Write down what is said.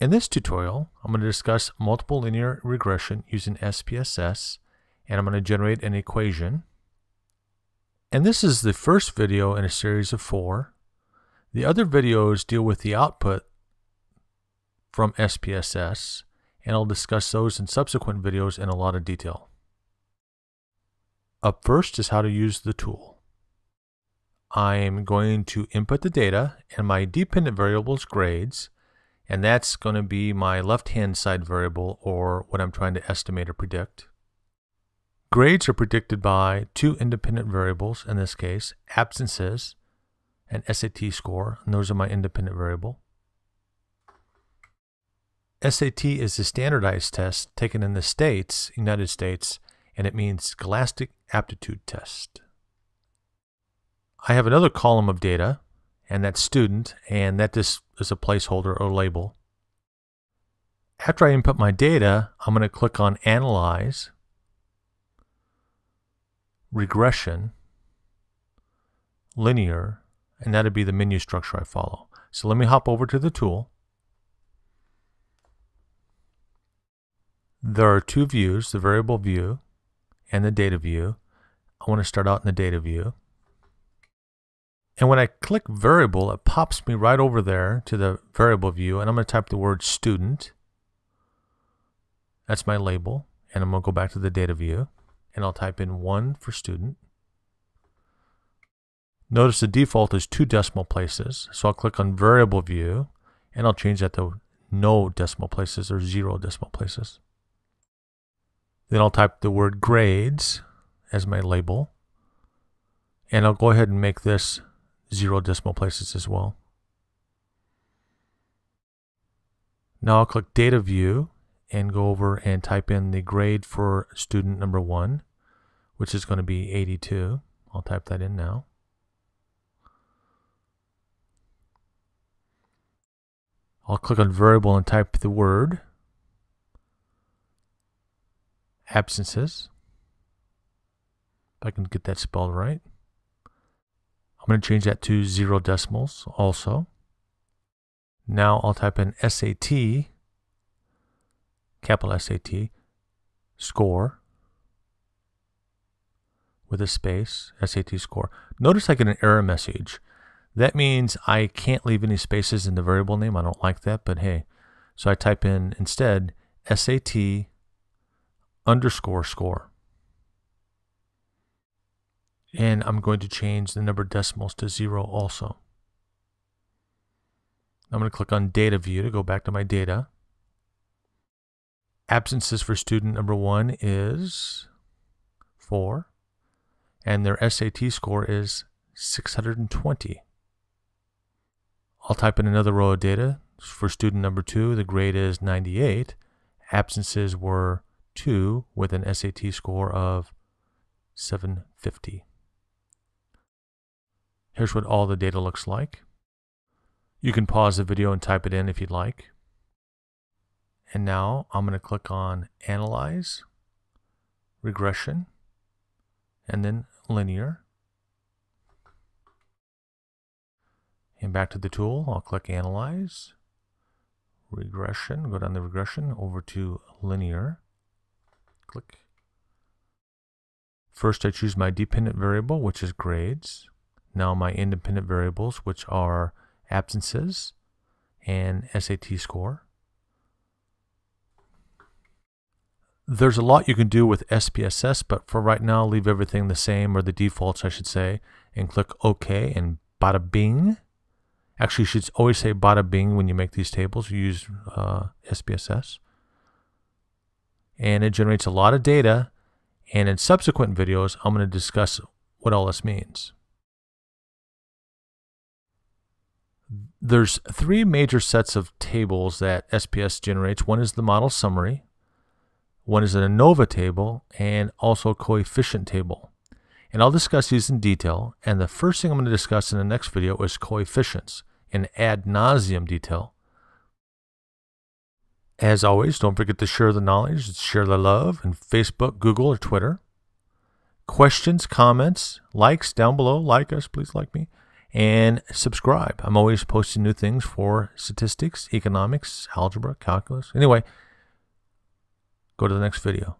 In this tutorial, I'm going to discuss multiple linear regression using SPSS, and I'm going to generate an equation. And this is the first video in a series of four. The other videos deal with the output from SPSS, and I'll discuss those in subsequent videos in a lot of detail. Up first is how to use the tool. I'm going to input the data, and my dependent variables, grades, and that's going to be my left-hand side variable or what I'm trying to estimate or predict. Grades are predicted by two independent variables, in this case, absences and SAT score, and those are my independent variable. SAT is a standardized test taken in the States, United States, and it means Scholastic Aptitude Test. I have another column of data and that student, and that this is a placeholder or label. After I input my data, I'm going to click on Analyze, Regression, Linear, and that'd be the menu structure I follow. So let me hop over to the tool. There are two views, the variable view and the data view. I want to start out in the data view. And when I click variable, it pops me right over there to the variable view. And I'm going to type the word student. That's my label. And I'm going to go back to the data view. And I'll type in 1 for student. Notice the default is two decimal places. So I'll click on variable view. And I'll change that to no decimal places or zero decimal places. Then I'll type the word grades as my label. And I'll go ahead and make this zero decimal places as well. Now I'll click Data View and go over and type in the grade for student number one, which is going to be 82. I'll type that in now. I'll click on variable and type the word absences. If I can get that spelled right. I'm going to change that to zero decimals also. Now I'll type in SAT, capital SAT, score, with a space, SAT score. Notice I get an error message. That means I can't leave any spaces in the variable name. I don't like that, but hey. So I type in instead SAT underscore score and I'm going to change the number of decimals to zero also. I'm going to click on data view to go back to my data. Absences for student number one is four and their SAT score is 620. I'll type in another row of data. For student number two, the grade is 98. Absences were two with an SAT score of 750. Here's what all the data looks like. You can pause the video and type it in if you'd like. And now I'm going to click on Analyze, Regression, and then Linear. And back to the tool, I'll click Analyze, Regression, go down the regression over to Linear. Click. First I choose my dependent variable, which is grades. Now my independent variables, which are absences and SAT score. There's a lot you can do with SPSS, but for right now, leave everything the same, or the defaults, I should say, and click OK and bada bing. Actually, you should always say bada bing when you make these tables. You use uh, SPSS. And it generates a lot of data. And in subsequent videos, I'm going to discuss what all this means. there's three major sets of tables that SPS generates. One is the model summary, one is an ANOVA table, and also a coefficient table. And I'll discuss these in detail. And the first thing I'm going to discuss in the next video is coefficients in ad nauseum detail. As always, don't forget to share the knowledge, share the love in Facebook, Google, or Twitter. Questions, comments, likes down below. Like us, please like me and subscribe. I'm always posting new things for statistics, economics, algebra, calculus. Anyway, go to the next video.